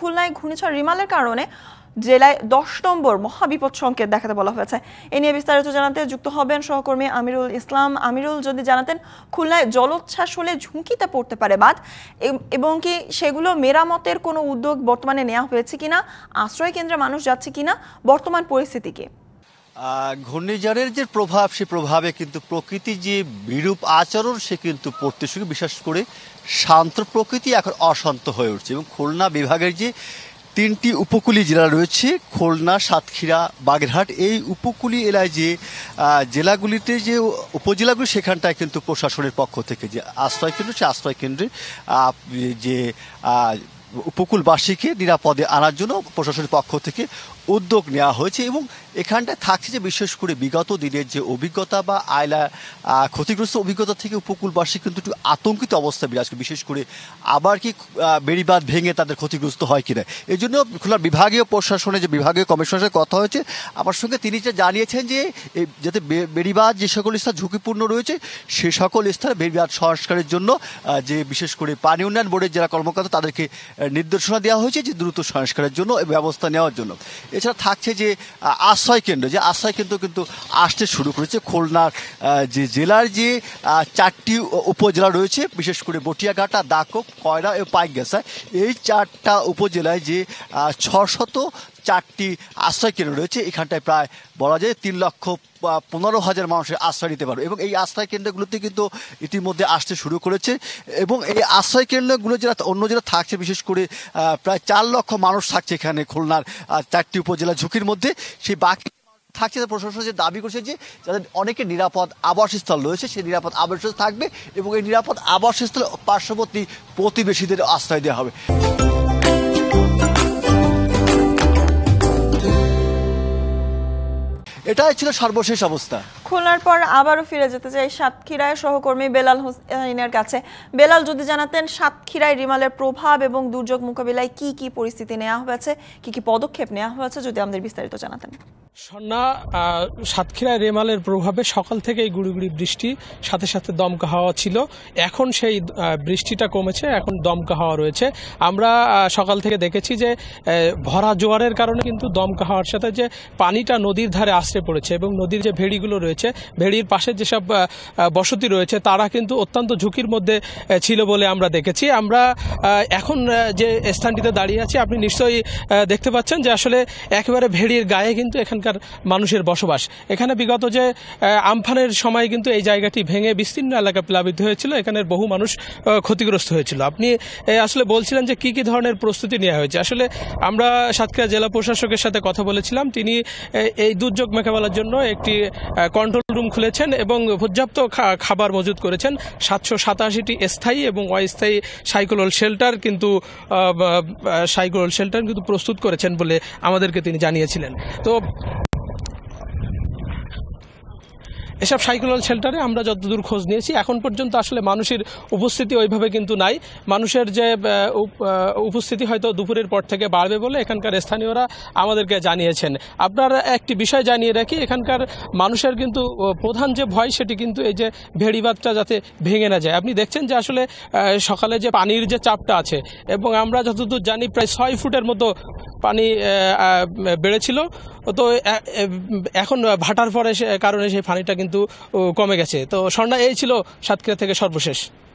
খুলনায় ঘূর্ণিঝড় রিমালের কারণে জেলায় দশ নম্বর মহাবিপদ সংকেত দেখাতে বলা হয়েছে এ নিয়ে বিস্তারিত জানাতে যুক্ত হবেন সহকর্মী আমিরুল ইসলাম আমিরুল যদি জানাতেন খুলনায় জলোচ্ছ্বাস হলে ঝুঁকিতে পড়তে পারে বাদ এবং কি সেগুলো মেরামতের কোনো উদ্যোগ বর্তমানে নেওয়া হয়েছে কিনা আশ্রয় কেন্দ্রে মানুষ যাচ্ছে কিনা বর্তমান পরিস্থিতিকে ঘূর্ণিঝড়ের যে প্রভাব সে প্রভাবে কিন্তু প্রকৃতি যে বিরূপ আচরণ সে কিন্তু পড়তে শুরু বিশেষ করে শান্ত প্রকৃতি এখন অশান্ত হয়ে উঠছে এবং খুলনা বিভাগের যে তিনটি উপকূলী জেলা রয়েছে খুলনা সাতক্ষীরা বাগেরহাট এই উপকূলী এলাকায় যে জেলাগুলিতে যে উপজেলাগুলি সেখানটায় কিন্তু প্রশাসনের পক্ষ থেকে যে আশ্রয় কেন্দ্র সে আশ্রয় কেন্দ্রে যে উপকূলবাসীকে নিরাপদে আনার জন্য প্রশাসনের পক্ষ থেকে উদ্যোগ নেওয়া হয়েছে এবং এখানটায় থাকছে যে বিশেষ করে বিগত দিনের যে অভিজ্ঞতা বা আয়লা ক্ষতিগ্রস্ত অভিজ্ঞতা থেকে উপকূলবাসী কিন্তু একটু আতঙ্কিত অবস্থা বিরাজ করে বিশেষ করে আবার কি বেড়িবাঁধ ভেঙে তাদের ক্ষতিগ্রস্ত হয় কিনা এই জন্য খোলা বিভাগীয় প্রশাসনে যে বিভাগীয় কমিশনের সাথে কথা হয়েছে আমার সঙ্গে তিনি যা জানিয়েছেন যে যাতে বেড়িবাঁধ যে সকল স্থান ঝুঁকিপূর্ণ রয়েছে সে সকল স্থানে বেড়িবাঁধ সংস্কারের জন্য যে বিশেষ করে পানি উন্নয়ন বোর্ডের যারা কর্মকর্তা তাদেরকে নির্দেশনা দেওয়া হয়েছে যে দ্রুত সংস্কারের জন্য ব্যবস্থা নেওয়ার জন্য এছাড়া থাকছে যে আশ্রয় কেন্দ্র যে আশ্রয় কেন্দ্র কিন্তু আসতে শুরু করেছে খুলনার যে জেলার যে চারটি উপজেলা রয়েছে বিশেষ করে বটিয়াঘাটা দাকক কয়রা এবং পাইকগাছা এই চারটা উপজেলায় যে ছশত চারটি আশ্রয় কেন্দ্র রয়েছে এখানটায় প্রায় বলা যায় তিন লক্ষ পনেরো হাজার মানুষের আশ্রয় নিতে পারবে এবং এই আশ্রয় কেন্দ্রগুলোতে কিন্তু ইতিমধ্যে আসতে শুরু করেছে এবং এই আশ্রয় কেন্দ্রগুলো যারা অন্য জেলা থাকছে বিশেষ করে প্রায় চার লক্ষ মানুষ থাকছে এখানে খুলনার চারটি উপজেলা ঝুঁকির মধ্যে সেই বাকি থাকছে প্রশাসন যে দাবি করছে যে যাদের অনেকে নিরাপদ আবাসস্থল রয়েছে সেই নিরাপদ আবাসস্থল থাকবে এবং এই নিরাপদ আবাসস্থল পার্শ্ববর্তী প্রতিবেশীদের আশ্রয় দেওয়া হবে এটাই ছিল সর্বশেষ অবস্থা খুলনার পর আবারও ফিরে যেতে চাই সাতক্ষীরায় সহকর্মী বেলাল হোসেনের কাছে বেলাল যদি জানাতেন সাতক্ষীরায় রিমালের প্রভাব এবং দুর্যোগ মোকাবিলায় কি কি পরিস্থিতি নেওয়া হয়েছে কি কি পদক্ষেপ নেওয়া হয়েছে যদি আমাদের বিস্তারিত জানাতেন সন্না সাতক্ষীরায় রেমালের প্রভাবে সকাল থেকেই গুড়িগুড়ি বৃষ্টি সাথে সাথে দমকা হাওয়া ছিল এখন সেই বৃষ্টিটা কমেছে এখন দমকা হাওয়া রয়েছে আমরা সকাল থেকে দেখেছি যে ভরা জোয়ারের কারণে কিন্তু দমকা হাওয়ার সাথে যে পানিটা নদীর ধারে আশ্রে পড়েছে এবং নদীর যে ভেড়িগুলো রয়েছে রয়েছে ভেড়ির পাশে যেসব বসতি রয়েছে তারা কিন্তু অত্যন্ত ঝুঁকির মধ্যে ছিল বলে আমরা দেখেছি আমরা এখন যে স্থানটিতে দাঁড়িয়ে আছি আপনি নিশ্চয়ই দেখতে পাচ্ছেন যে আসলে একেবারে ভেড়ির গায়ে কিন্তু এখানকার মানুষের বসবাস এখানে বিগত যে আমফানের সময় কিন্তু এই জায়গাটি ভেঙে বিস্তীর্ণ এলাকা প্লাবিত হয়েছিল এখানের বহু মানুষ ক্ষতিগ্রস্ত হয়েছিল আপনি আসলে বলছিলেন যে কি কি ধরনের প্রস্তুতি নেওয়া হয়েছে আসলে আমরা সাতক্ষীরা জেলা প্রশাসকের সাথে কথা বলেছিলাম তিনি এই দুর্যোগ মোকাবেলার জন্য একটি কন কন্ট্রোল রুম খুলেছেন এবং পর্যাপ্ত খাবার মজুত করেছেন সাতশো সাতাশিটি স্থায়ী এবং অস্থায়ী সাইকোলল শেল্টার কিন্তু সাইকোলল শেল্টার কিন্তু প্রস্তুত করেছেন বলে আমাদেরকে তিনি জানিয়েছিলেন তো এসব সাইকোলজি শেল্টারে আমরা যতদূর খোঁজ নিয়েছি এখন পর্যন্ত আসলে মানুষের উপস্থিতি ওইভাবে কিন্তু নাই মানুষের যে উপস্থিতি হয়তো দুপুরের পর থেকে বাড়বে বলে এখানকার স্থানীয়রা আমাদেরকে জানিয়েছেন আপনার একটি বিষয় জানিয়ে রাখি এখানকার মানুষের কিন্তু প্রধান যে ভয় সেটি কিন্তু এই যে ভেড়িবাদটা যাতে ভেঙে না যায় আপনি দেখছেন যে আসলে সকালে যে পানির যে চাপটা আছে এবং আমরা যতদূর জানি প্রায় ছয় ফুটের মতো পানি বেড়েছিল তো এখন ভাটার পরে কারণে সেই পানিটা কিন্তু কমে গেছে তো সন্ধ্যা এই ছিল সাতক্ষীরা থেকে সর্বশেষ